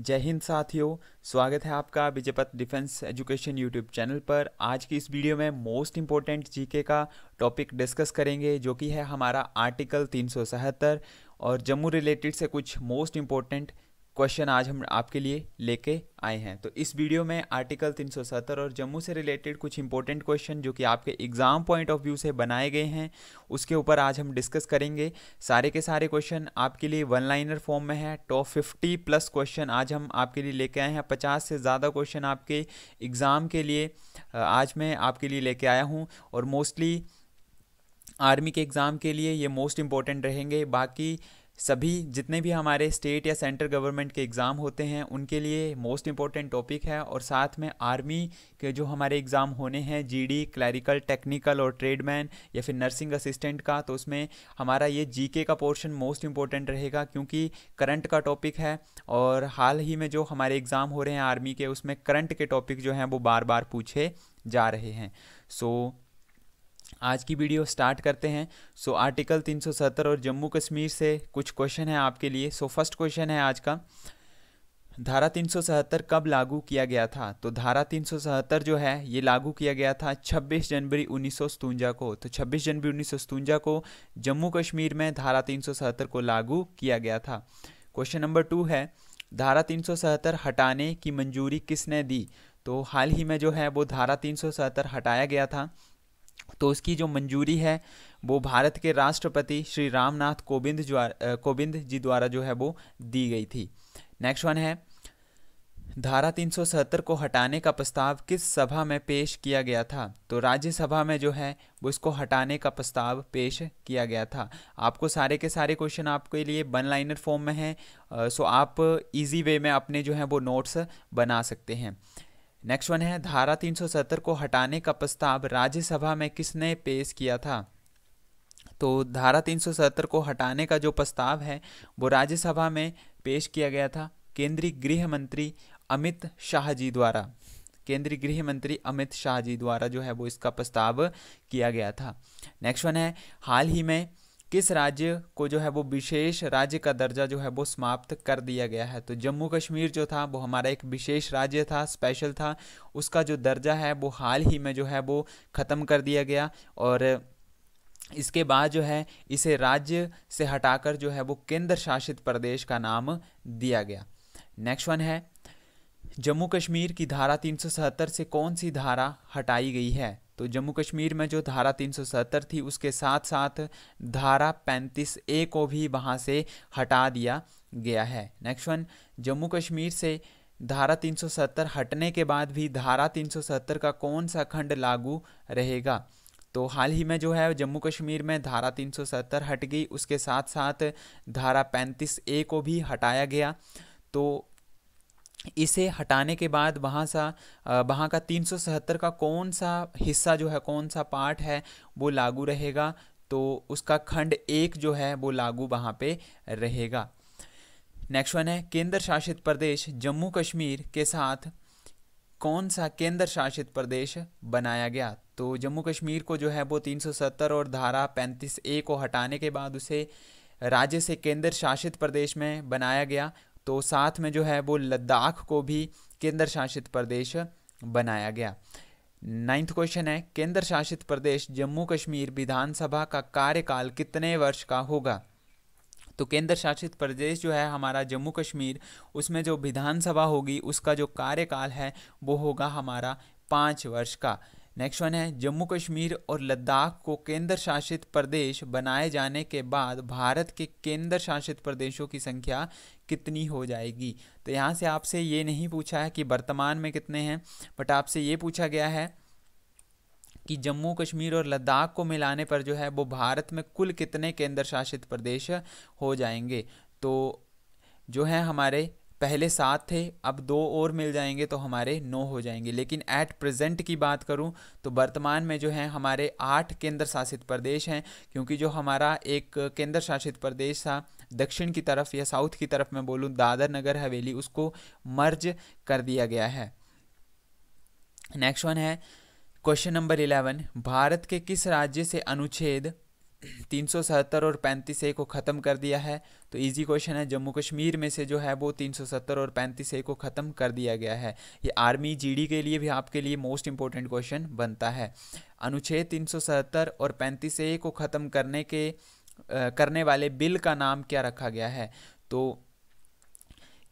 जय हिंद साथियों स्वागत है आपका Vijaypath defence education YouTube channel पर आज की इस वीडियो में मोस्ट इम्पोर्टेंट जीके का टॉपिक डिस्कस करेंगे जो कि है हमारा आर्टिकल तीन और जम्मू रिलेटेड से कुछ मोस्ट इम्पोर्टेंट क्वेश्चन आज हम आपके लिए लेके आए हैं तो इस वीडियो में आर्टिकल 370 और जम्मू से रिलेटेड कुछ इंपॉर्टेंट क्वेश्चन जो कि आपके एग्ज़ाम पॉइंट ऑफ व्यू से बनाए गए हैं उसके ऊपर आज हम डिस्कस करेंगे सारे के सारे क्वेश्चन आपके लिए वन लाइनर फॉर्म में है टॉप 50 प्लस क्वेश्चन आज हम आपके लिए लेके आए हैं पचास से ज़्यादा क्वेश्चन आपके एग्ज़ाम के लिए आज मैं आपके लिए लेके आया हूँ और मोस्टली आर्मी के एग्ज़ाम के लिए ये मोस्ट इम्पॉर्टेंट रहेंगे बाकी सभी जितने भी हमारे स्टेट या सेंट्रल गवर्नमेंट के एग्ज़ाम होते हैं उनके लिए मोस्ट इम्पॉर्टेंट टॉपिक है और साथ में आर्मी के जो हमारे एग्ज़ाम होने हैं जीडी क्लैरिकल टेक्निकल और ट्रेडमैन या फिर नर्सिंग असिस्टेंट का तो उसमें हमारा ये जीके का पोर्शन मोस्ट इम्पॉर्टेंट रहेगा क्योंकि करंट का टॉपिक है और हाल ही में जो हमारे एग्ज़ाम हो रहे हैं आर्मी के उसमें करंट के टॉपिक जो हैं वो बार बार पूछे जा रहे हैं सो so, आज की वीडियो स्टार्ट करते हैं सो so, आर्टिकल 370 और जम्मू कश्मीर से कुछ क्वेश्चन है आपके लिए सो फर्स्ट क्वेश्चन है आज का धारा 377 कब लागू किया गया था तो धारा 377 जो है ये लागू किया गया था 26 जनवरी उन्नीस को तो 26 जनवरी उन्नीस को जम्मू कश्मीर में धारा 377 को लागू किया गया था क्वेश्चन नंबर टू है धारा 377 हटाने की मंजूरी किसने दी तो हाल ही में जो है वो धारा 377 हटाया गया था तो उसकी जो मंजूरी है वो भारत के राष्ट्रपति श्री रामनाथ कोविंद कोविंद जी द्वारा जो है वो दी गई थी नेक्स्ट वन है धारा 370 को हटाने का प्रस्ताव किस सभा में पेश किया गया था तो राज्यसभा में जो है वो इसको हटाने का प्रस्ताव पेश किया गया था आपको सारे के सारे क्वेश्चन आपके लिए वन लाइनर फॉर्म में हैं सो आप इजी वे में अपने जो है वो नोट्स बना सकते हैं नेक्स्ट वन है धारा 370 को हटाने का प्रस्ताव राज्यसभा में किसने पेश किया था तो धारा 370 को हटाने का जो प्रस्ताव है वो राज्यसभा में पेश किया गया था केंद्रीय गृह मंत्री अमित शाह जी द्वारा केंद्रीय गृह मंत्री अमित शाह जी द्वारा जो है वो इसका प्रस्ताव किया गया था नेक्स्ट वन है हाल ही में किस राज्य को जो है वो विशेष राज्य का दर्जा जो है वो समाप्त कर दिया गया है तो जम्मू कश्मीर जो था वो हमारा एक विशेष राज्य था स्पेशल था उसका जो दर्जा है वो हाल ही में जो है वो ख़त्म कर दिया गया और इसके बाद जो है इसे राज्य से हटाकर जो है वो केंद्र शासित प्रदेश का नाम दिया गया नेक्स्ट वन है जम्मू कश्मीर की धारा 377 से कौन सी धारा हटाई गई है तो जम्मू कश्मीर में जो धारा 370 थी उसके साथ साथ धारा 35 ए को भी वहाँ से हटा दिया गया है नेक्स्ट वन जम्मू कश्मीर से धारा 370 हटने के बाद भी धारा 370 का कौन सा खंड लागू रहेगा तो हाल ही में जो है जम्मू कश्मीर में धारा 370 हट गई उसके साथ साथ धारा 35 ए को भी हटाया गया तो इसे हटाने के बाद वहाँ सा वहाँ का तीन का कौन सा हिस्सा जो है कौन सा पार्ट है वो लागू रहेगा तो उसका खंड एक जो है वो लागू वहाँ पे रहेगा नेक्स्ट वन है केंद्र शासित प्रदेश जम्मू कश्मीर के साथ कौन सा केंद्र शासित प्रदेश बनाया गया तो जम्मू कश्मीर को जो है वो 370 और धारा 35 ए को हटाने के बाद उसे राज्य से केंद्र शासित प्रदेश में बनाया गया तो साथ में जो है वो लद्दाख को भी केंद्र शासित प्रदेश बनाया गया नाइन्थ क्वेश्चन है केंद्र शासित प्रदेश जम्मू कश्मीर विधानसभा का कार्यकाल कितने वर्ष का होगा तो केंद्र शासित प्रदेश जो है हमारा जम्मू कश्मीर उसमें जो विधानसभा होगी उसका जो कार्यकाल है वो होगा हमारा पाँच वर्ष का नेक्स्ट वन है जम्मू कश्मीर और लद्दाख को केंद्र शासित प्रदेश बनाए जाने के बाद भारत के केंद्र शासित प्रदेशों की संख्या कितनी हो जाएगी तो यहाँ से आपसे ये नहीं पूछा है कि वर्तमान में कितने हैं बट आपसे ये पूछा गया है कि जम्मू कश्मीर और लद्दाख को मिलाने पर जो है वो भारत में कुल कितने केंद्र शासित प्रदेश हो जाएंगे तो जो है हमारे पहले सात थे अब दो और मिल जाएंगे तो हमारे नौ हो जाएंगे लेकिन एट प्रेजेंट की बात करूं तो वर्तमान में जो है हमारे आठ केंद्र शासित प्रदेश हैं क्योंकि जो हमारा एक केंद्र शासित प्रदेश था दक्षिण की तरफ या साउथ की तरफ मैं बोलूँ दादर नगर हवेली उसको मर्ज कर दिया गया है नेक्स्ट वन है क्वेश्चन नंबर इलेवन भारत के किस राज्य से अनुच्छेद तीन सौ सत्तर और पैंतीस ए को ख़त्म कर दिया है तो इजी क्वेश्चन है जम्मू कश्मीर में से जो है वो तीन सौ सत्तर और पैंतीस ए को ख़त्म कर दिया गया है ये आर्मी जीडी के लिए भी आपके लिए मोस्ट इंपॉर्टेंट क्वेश्चन बनता है अनुच्छेद तीन सौ सत्तर और पैंतीस ए को ख़त्म करने के करने वाले बिल का नाम क्या रखा गया है तो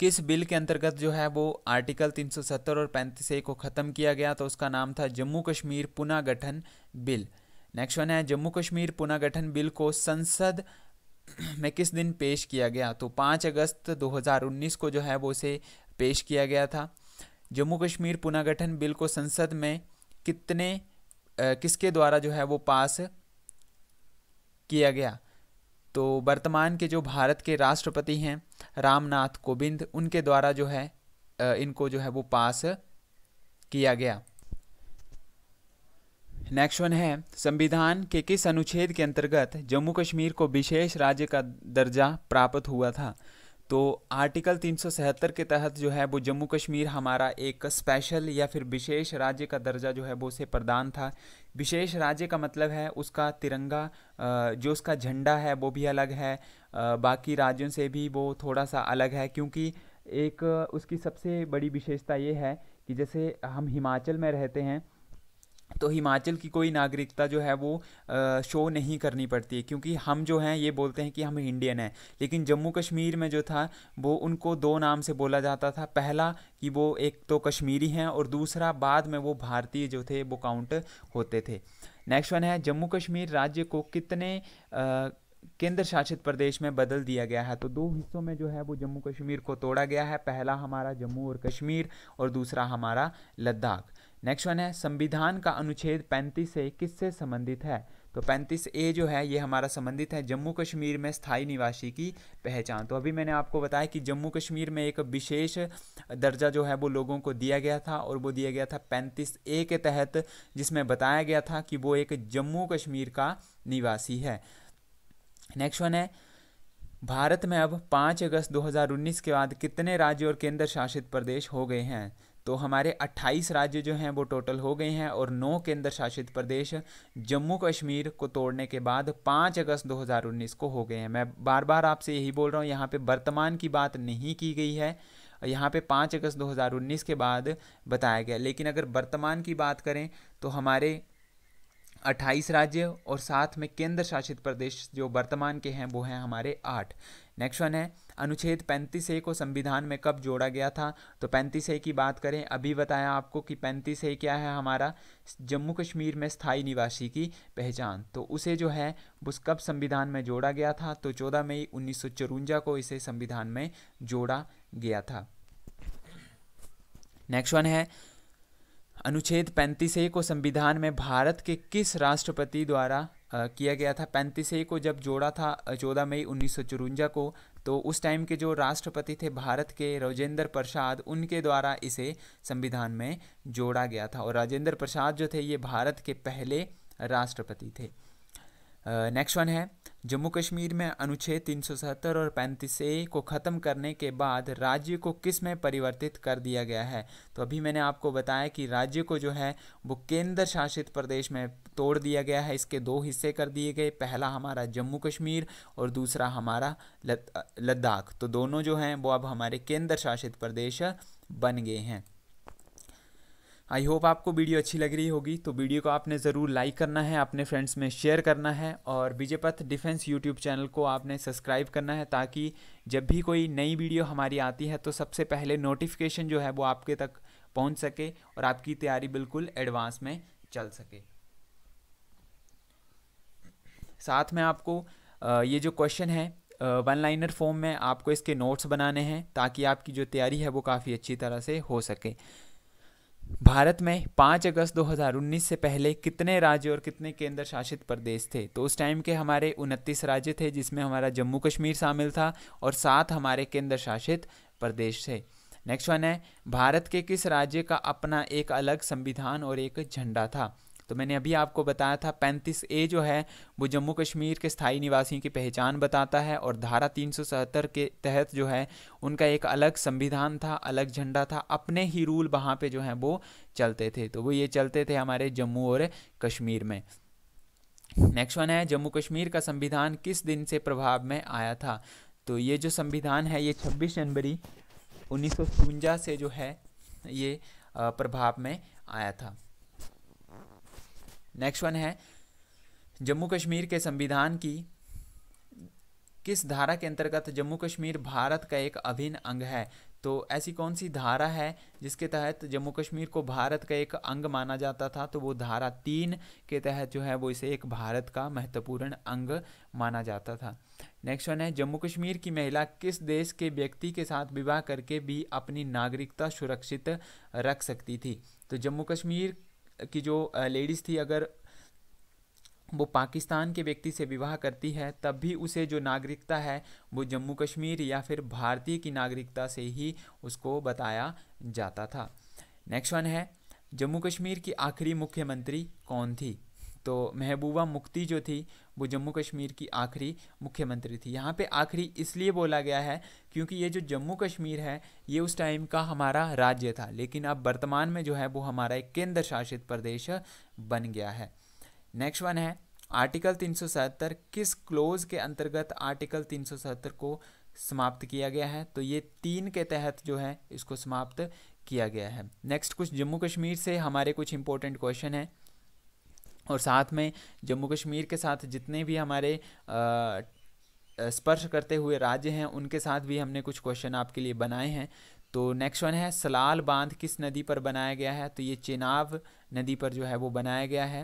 किस बिल के अंतर्गत जो है वो आर्टिकल 370 और पैंतीस ए को ख़त्म किया गया तो उसका नाम था जम्मू कश्मीर पुनर्गठन बिल नेक्स्ट वन है जम्मू कश्मीर पुनर्गठन बिल को संसद में किस दिन पेश किया गया तो 5 अगस्त 2019 को जो है वो उसे पेश किया गया था जम्मू कश्मीर पुनर्गठन बिल को संसद में कितने आ, किसके द्वारा जो है वो पास किया गया तो वर्तमान के जो भारत के राष्ट्रपति हैं रामनाथ कोविंद उनके द्वारा जो है इनको जो है वो पास किया गया नेक्स्ट वन है संविधान के किस अनुच्छेद के अंतर्गत जम्मू कश्मीर को विशेष राज्य का दर्जा प्राप्त हुआ था तो आर्टिकल तीन के तहत जो है वो जम्मू कश्मीर हमारा एक स्पेशल या फिर विशेष राज्य का दर्जा जो है वो उसे प्रदान था विशेष राज्य का मतलब है उसका तिरंगा जो उसका झंडा है वो भी अलग है बाकी राज्यों से भी वो थोड़ा सा अलग है क्योंकि एक उसकी सबसे बड़ी विशेषता ये है कि जैसे हम हिमाचल में रहते हैं तो हिमाचल की कोई नागरिकता जो है वो आ, शो नहीं करनी पड़ती है क्योंकि हम जो हैं ये बोलते हैं कि हम इंडियन हैं लेकिन जम्मू कश्मीर में जो था वो उनको दो नाम से बोला जाता था पहला कि वो एक तो कश्मीरी हैं और दूसरा बाद में वो भारतीय जो थे वो काउंट होते थे नेक्स्ट वन है जम्मू कश्मीर राज्य को कितने आ, केंद्र शासित प्रदेश में बदल दिया गया है तो दो हिस्सों में जो है वो जम्मू कश्मीर को तोड़ा गया है पहला हमारा जम्मू और कश्मीर और दूसरा हमारा लद्दाख नेक्स्ट वन है संविधान का अनुच्छेद 35 से किससे संबंधित है तो 35 ए जो है ये हमारा संबंधित है जम्मू कश्मीर में स्थायी निवासी की पहचान तो अभी मैंने आपको बताया कि जम्मू कश्मीर में एक विशेष दर्जा जो है वो लोगों को दिया गया था और वो दिया गया था 35 ए के तहत जिसमें बताया गया था कि वो एक जम्मू कश्मीर का निवासी है नेक्स्ट वन है भारत में अब पाँच अगस्त 2019 के बाद कितने राज्य और केंद्र शासित प्रदेश हो गए हैं तो हमारे 28 राज्य जो हैं वो टोटल हो गए हैं और 9 केंद्र शासित प्रदेश जम्मू कश्मीर को तोड़ने के बाद 5 अगस्त 2019 को हो गए हैं मैं बार बार आपसे यही बोल रहा हूँ यहाँ पे वर्तमान की बात नहीं की गई है यहाँ पे 5 अगस्त 2019 के बाद बताया गया लेकिन अगर वर्तमान की बात करें तो हमारे 28 राज्य और साथ में केंद्र शासित प्रदेश जो वर्तमान के हैं वो हैं हमारे आठ नेक्स्ट वन है अनुच्छेद पैंतीस ए को संविधान में कब जोड़ा गया था तो पैंतीस ए की बात करें अभी बताया आपको कि पैंतीस ए क्या है हमारा जम्मू कश्मीर में स्थायी निवासी की पहचान तो उसे जो है उस कब संविधान में जोड़ा गया था तो चौदह मई उन्नीस को इसे संविधान में जोड़ा गया था नेक्स्ट वन है अनुच्छेद पैंतीस ए को संविधान में भारत के किस राष्ट्रपति द्वारा किया गया था पैंतीस को जब जोड़ा था चौदह मई उन्नीस को तो उस टाइम के जो राष्ट्रपति थे भारत के राजेंद्र प्रसाद उनके द्वारा इसे संविधान में जोड़ा गया था और राजेंद्र प्रसाद जो थे ये भारत के पहले राष्ट्रपति थे नेक्स्ट वन है जम्मू कश्मीर में अनुच्छेद 370 और पैंतीस ए को ख़त्म करने के बाद राज्य को किस में परिवर्तित कर दिया गया है तो अभी मैंने आपको बताया कि राज्य को जो है वो केंद्र शासित प्रदेश में तोड़ दिया गया है इसके दो हिस्से कर दिए गए पहला हमारा जम्मू कश्मीर और दूसरा हमारा लद्दाख तो दोनों जो हैं वो अब हमारे केंद्र शासित प्रदेश बन गए हैं आई होप आपको वीडियो अच्छी लग रही होगी तो वीडियो को आपने ज़रूर लाइक करना है अपने फ्रेंड्स में शेयर करना है और विजयपथ डिफेंस यूट्यूब चैनल को आपने सब्सक्राइब करना है ताकि जब भी कोई नई वीडियो हमारी आती है तो सबसे पहले नोटिफिकेशन जो है वो आपके तक पहुंच सके और आपकी तैयारी बिल्कुल एडवांस में चल सके साथ में आपको ये जो क्वेश्चन है वन लाइनर फॉर्म में आपको इसके नोट्स बनाने हैं ताकि आपकी जो तैयारी है वो काफ़ी अच्छी तरह से हो सके भारत में पाँच अगस्त 2019 से पहले कितने राज्य और कितने केंद्र शासित प्रदेश थे तो उस टाइम के हमारे उनतीस राज्य थे जिसमें हमारा जम्मू कश्मीर शामिल था और सात हमारे केंद्र शासित प्रदेश थे नेक्स्ट वन है भारत के किस राज्य का अपना एक अलग संविधान और एक झंडा था तो मैंने अभी आपको बताया था पैंतीस ए जो है वो जम्मू कश्मीर के स्थायी निवासियों की पहचान बताता है और धारा तीन के तहत जो है उनका एक अलग संविधान था अलग झंडा था अपने ही रूल वहाँ पे जो है वो चलते थे तो वो ये चलते थे हमारे जम्मू और कश्मीर में नेक्स्ट वन है जम्मू कश्मीर का संविधान किस दिन से प्रभाव में आया था तो ये जो संविधान है ये 26 जनवरी उन्नीस से जो है ये प्रभाव में आया था नेक्स्ट वन है जम्मू कश्मीर के संविधान की किस धारा के अंतर्गत जम्मू कश्मीर भारत का एक अभिन्न अंग है तो ऐसी कौन सी धारा है जिसके तहत जम्मू कश्मीर को भारत का एक अंग माना जाता था तो वो धारा तीन के तहत जो है वो इसे एक भारत का महत्वपूर्ण अंग माना जाता था नेक्स्ट वन है जम्मू कश्मीर की महिला किस देश के व्यक्ति के साथ विवाह करके भी अपनी नागरिकता सुरक्षित रख सकती थी तो जम्मू कश्मीर की जो लेडीज़ थी अगर वो पाकिस्तान के व्यक्ति से विवाह करती है तब भी उसे जो नागरिकता है वो जम्मू कश्मीर या फिर भारतीय की नागरिकता से ही उसको बताया जाता था नेक्स्ट वन है जम्मू कश्मीर की आखिरी मुख्यमंत्री कौन थी तो महबूबा मुफ्ती जो थी वो जम्मू कश्मीर की आखिरी मुख्यमंत्री थी यहाँ पे आखिरी इसलिए बोला गया है क्योंकि ये जो जम्मू कश्मीर है ये उस टाइम का हमारा राज्य था लेकिन अब वर्तमान में जो है वो हमारा एक केंद्र शासित प्रदेश बन गया है नेक्स्ट वन है आर्टिकल 377 किस क्लोज के अंतर्गत आर्टिकल 377 को समाप्त किया गया है तो ये तीन के तहत जो है इसको समाप्त किया गया है नेक्स्ट कुछ जम्मू कश्मीर से हमारे कुछ इंपॉर्टेंट क्वेश्चन हैं और साथ में जम्मू कश्मीर के साथ जितने भी हमारे स्पर्श करते हुए राज्य हैं उनके साथ भी हमने कुछ क्वेश्चन आपके लिए बनाए हैं तो नेक्स्ट वन है सलाल बांध किस नदी पर बनाया गया है तो ये चेनाब नदी पर जो है वो बनाया गया है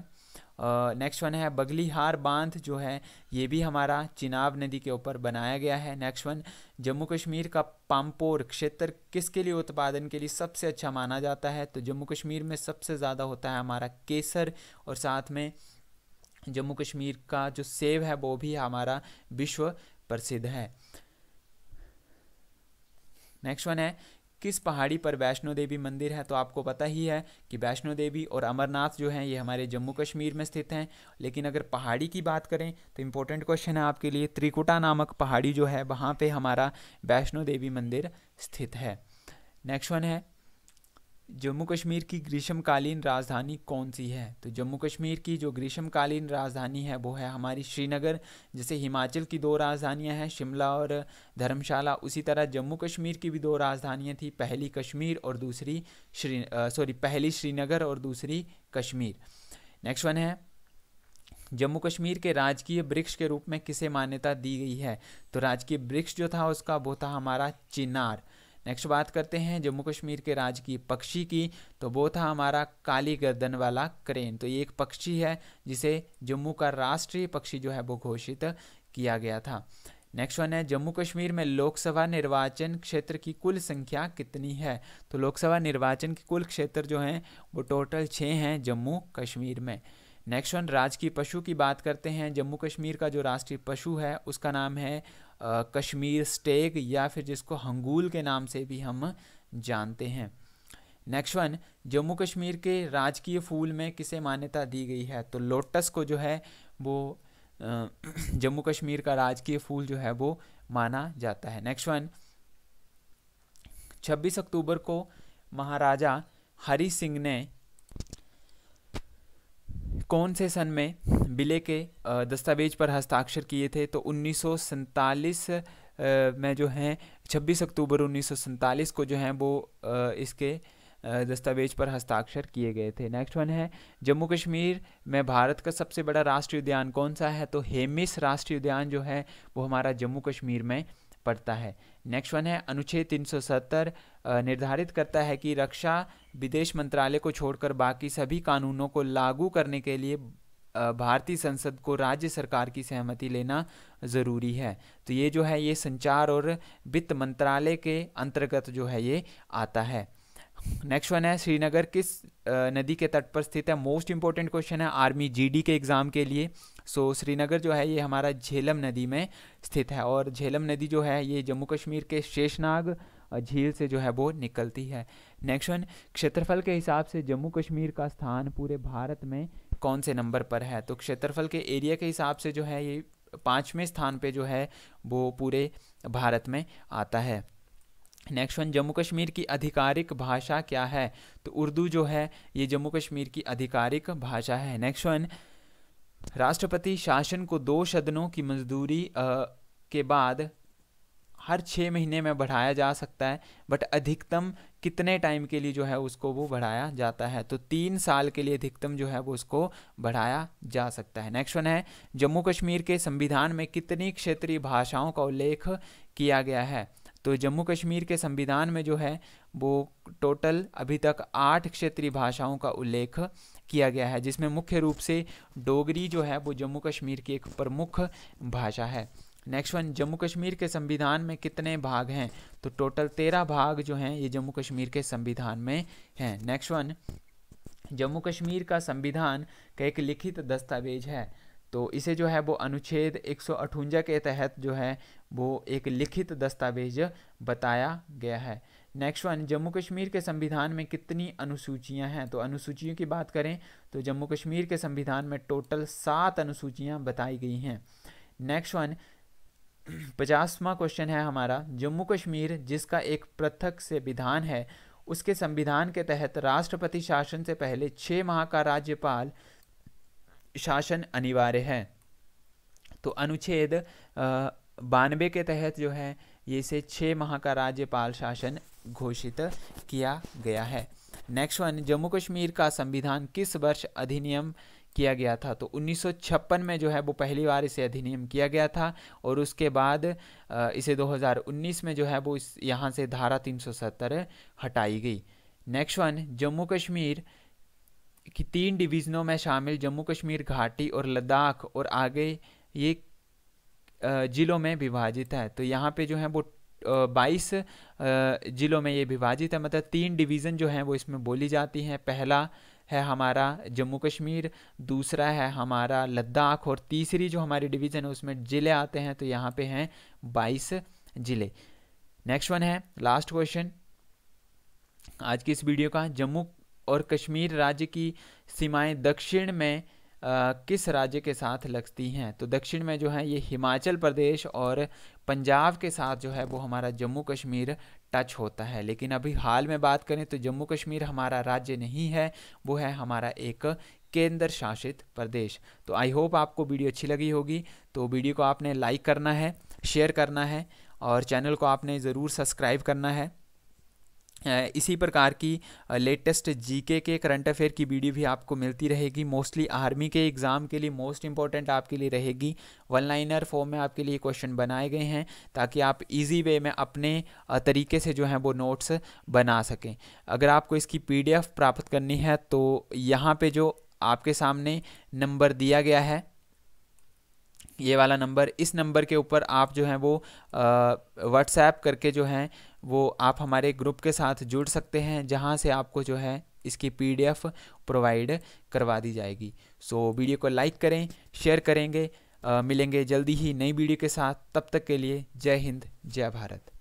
नेक्स्ट वन है बगलीहार बांध जो है ये भी हमारा चिनाब नदी के ऊपर बनाया गया है नेक्स्ट वन जम्मू कश्मीर का पाम्पोर क्षेत्र किसके लिए उत्पादन के लिए सबसे अच्छा माना जाता है तो जम्मू कश्मीर में सबसे ज़्यादा होता है हमारा केसर और साथ में जम्मू कश्मीर का जो सेब है वो भी हमारा विश्व प्रसिद्ध है नेक्स्ट वन है किस पहाड़ी पर वैष्णो देवी मंदिर है तो आपको पता ही है कि वैष्णो देवी और अमरनाथ जो हैं ये हमारे जम्मू कश्मीर में स्थित हैं लेकिन अगर पहाड़ी की बात करें तो इम्पोर्टेंट क्वेश्चन है आपके लिए त्रिकुटा नामक पहाड़ी जो है वहाँ पे हमारा वैष्णो देवी मंदिर स्थित है नेक्स्ट वन है जम्मू कश्मीर की ग्रीष्मकालीन राजधानी कौन सी है तो जम्मू कश्मीर की जो ग्रीष्मकालीन राजधानी है वो है हमारी श्रीनगर जैसे हिमाचल की दो राजधानियां हैं शिमला और धर्मशाला उसी तरह जम्मू कश्मीर की भी दो राजधानियां थी पहली कश्मीर और दूसरी श्री सॉरी पहली श्रीनगर और दूसरी कश्मीर नेक्स्ट वन है जम्मू कश्मीर के राजकीय वृक्ष के रूप में किसे मान्यता दी गई है तो राजकीय वृक्ष जो था उसका वो था हमारा चिनार नेक्स्ट बात करते हैं जम्मू कश्मीर के राजकीय पक्षी की तो वो था हमारा काली गर्दन वाला क्रेन तो ये एक पक्षी है जिसे जम्मू का राष्ट्रीय पक्षी जो है वो घोषित किया गया था नेक्स्ट वन है जम्मू कश्मीर में लोकसभा निर्वाचन क्षेत्र की कुल संख्या कितनी है तो लोकसभा निर्वाचन के कुल क्षेत्र जो हैं वो टोटल छः हैं जम्मू कश्मीर में नेक्स्ट वन राजकीय पशु की बात करते हैं जम्मू कश्मीर का जो राष्ट्रीय पशु है उसका नाम है कश्मीर स्टेक या फिर जिसको हंगूल के नाम से भी हम जानते हैं नेक्स्ट वन जम्मू कश्मीर के राजकीय फूल में किसे मान्यता दी गई है तो लोटस को जो है वो जम्मू कश्मीर का राजकीय फूल जो है वो माना जाता है नेक्स्ट वन 26 अक्टूबर को महाराजा हरी सिंह ने कौन से सन में बिले के दस्तावेज पर हस्ताक्षर किए थे तो उन्नीस में जो हैं 26 अक्टूबर उन्नीस को जो हैं वो इसके दस्तावेज पर हस्ताक्षर किए गए थे नेक्स्ट वन है जम्मू कश्मीर में भारत का सबसे बड़ा राष्ट्रीय उद्यान कौन सा है तो हेमिस राष्ट्रीय उद्यान जो है वो हमारा जम्मू कश्मीर में पड़ता है नेक्स्ट वन है अनुच्छेद 370 निर्धारित करता है कि रक्षा विदेश मंत्रालय को छोड़कर बाकी सभी कानूनों को लागू करने के लिए भारतीय संसद को राज्य सरकार की सहमति लेना ज़रूरी है तो ये जो है ये संचार और वित्त मंत्रालय के अंतर्गत जो है ये आता है नेक्स्ट वन है श्रीनगर किस नदी के तट पर स्थित है मोस्ट इंपॉर्टेंट क्वेश्चन है आर्मी जीडी के एग्ज़ाम के लिए सो so, श्रीनगर जो है ये हमारा झेलम नदी में स्थित है और झेलम नदी जो है ये जम्मू कश्मीर के शेषनाग झील से जो है वो निकलती है नेक्स्ट वन क्षेत्रफल के हिसाब से जम्मू कश्मीर का स्थान पूरे भारत में कौन से नंबर पर है तो क्षेत्रफल के एरिया के हिसाब से जो है ये पाँचवें स्थान पे जो है वो पूरे भारत में आता है नेक्स्ट वन जम्मू कश्मीर की आधिकारिक भाषा क्या है तो उर्दू जो है ये जम्मू कश्मीर की आधिकारिक भाषा है नेक्स्ट वन राष्ट्रपति शासन को दो सदनों की मजदूरी के बाद हर छः महीने में बढ़ाया जा सकता है बट अधिकतम कितने टाइम के लिए जो है उसको वो बढ़ाया जाता है तो तीन साल के लिए अधिकतम जो है वो उसको बढ़ाया जा सकता है नेक्स्ट वन है जम्मू कश्मीर के संविधान में कितनी क्षेत्रीय भाषाओं का उल्लेख किया गया है तो जम्मू कश्मीर के संविधान में जो है वो टोटल अभी तक आठ क्षेत्रीय भाषाओं का उल्लेख किया गया है जिसमें मुख्य रूप से डोगरी जो है वो जम्मू कश्मीर की एक प्रमुख भाषा है नेक्स्ट वन जम्मू कश्मीर के संविधान में कितने भाग हैं तो टोटल तेरह भाग जो हैं ये जम्मू कश्मीर के संविधान में हैं नेक्स्ट वन जम्मू कश्मीर का संविधान का एक लिखित दस्तावेज है तो इसे जो है वो अनुच्छेद एक के तहत जो है वो एक लिखित दस्तावेज बताया गया है नेक्स्ट वन जम्मू कश्मीर के संविधान में कितनी अनुसूचियां हैं तो अनुसूचियों की बात करें तो जम्मू कश्मीर के संविधान में टोटल सात अनुसूचियां बताई गई हैं नेक्स्ट वन पचासवा क्वेश्चन है हमारा जम्मू कश्मीर जिसका एक पृथक से विधान है उसके संविधान के तहत राष्ट्रपति शासन से पहले छः माह का राज्यपाल शासन अनिवार्य है तो अनुच्छेद बानवे के तहत जो है ये इसे छः माह का राज्यपाल शासन घोषित किया गया है नेक्स्ट वन जम्मू कश्मीर का संविधान किस वर्ष अधिनियम किया गया था तो 1956 में जो है वो पहली बार इसे अधिनियम किया गया था और उसके बाद इसे 2019 में जो है वो इस यहाँ से धारा 370 हटाई गई नेक्स्ट वन जम्मू कश्मीर की तीन डिवीज़नों में शामिल जम्मू कश्मीर घाटी और लद्दाख और आगे ये ज़िलों में विभाजित है तो यहाँ पे जो है वो बाईस ज़िलों में ये विभाजित है मतलब तीन डिवीज़न जो हैं वो इसमें बोली जाती हैं पहला है हमारा जम्मू कश्मीर दूसरा है हमारा लद्दाख और तीसरी जो हमारी डिवीज़न है उसमें ज़िले आते हैं तो यहाँ पे हैं बाईस ज़िले नेक्स्ट वन है लास्ट क्वेश्चन आज की इस वीडियो का जम्मू और कश्मीर राज्य की सीमाएं दक्षिण में किस राज्य के साथ लगती हैं तो दक्षिण में जो है ये हिमाचल प्रदेश और पंजाब के साथ जो है वो हमारा जम्मू कश्मीर टच होता है लेकिन अभी हाल में बात करें तो जम्मू कश्मीर हमारा राज्य नहीं है वो है हमारा एक केंद्र शासित प्रदेश तो आई होप आपको वीडियो अच्छी लगी होगी तो वीडियो को आपने लाइक करना है शेयर करना है और चैनल को आपने ज़रूर सब्सक्राइब करना है इसी प्रकार की लेटेस्ट जीके के करंट अफेयर की वीडियो भी आपको मिलती रहेगी मोस्टली आर्मी के एग्ज़ाम के लिए मोस्ट इंपॉर्टेंट आपके लिए रहेगी वन लाइनर फॉर्म में आपके लिए क्वेश्चन बनाए गए हैं ताकि आप इजी वे में अपने तरीके से जो है वो नोट्स बना सकें अगर आपको इसकी पीडीएफ प्राप्त करनी है तो यहाँ पर जो आपके सामने नंबर दिया गया है ये वाला नंबर इस नंबर के ऊपर आप जो हैं वो व्हाट्सएप करके जो हैं वो आप हमारे ग्रुप के साथ जुड़ सकते हैं जहाँ से आपको जो है इसकी पीडीएफ प्रोवाइड करवा दी जाएगी सो so, वीडियो को लाइक करें शेयर करेंगे आ, मिलेंगे जल्दी ही नई वीडियो के साथ तब तक के लिए जय हिंद जय भारत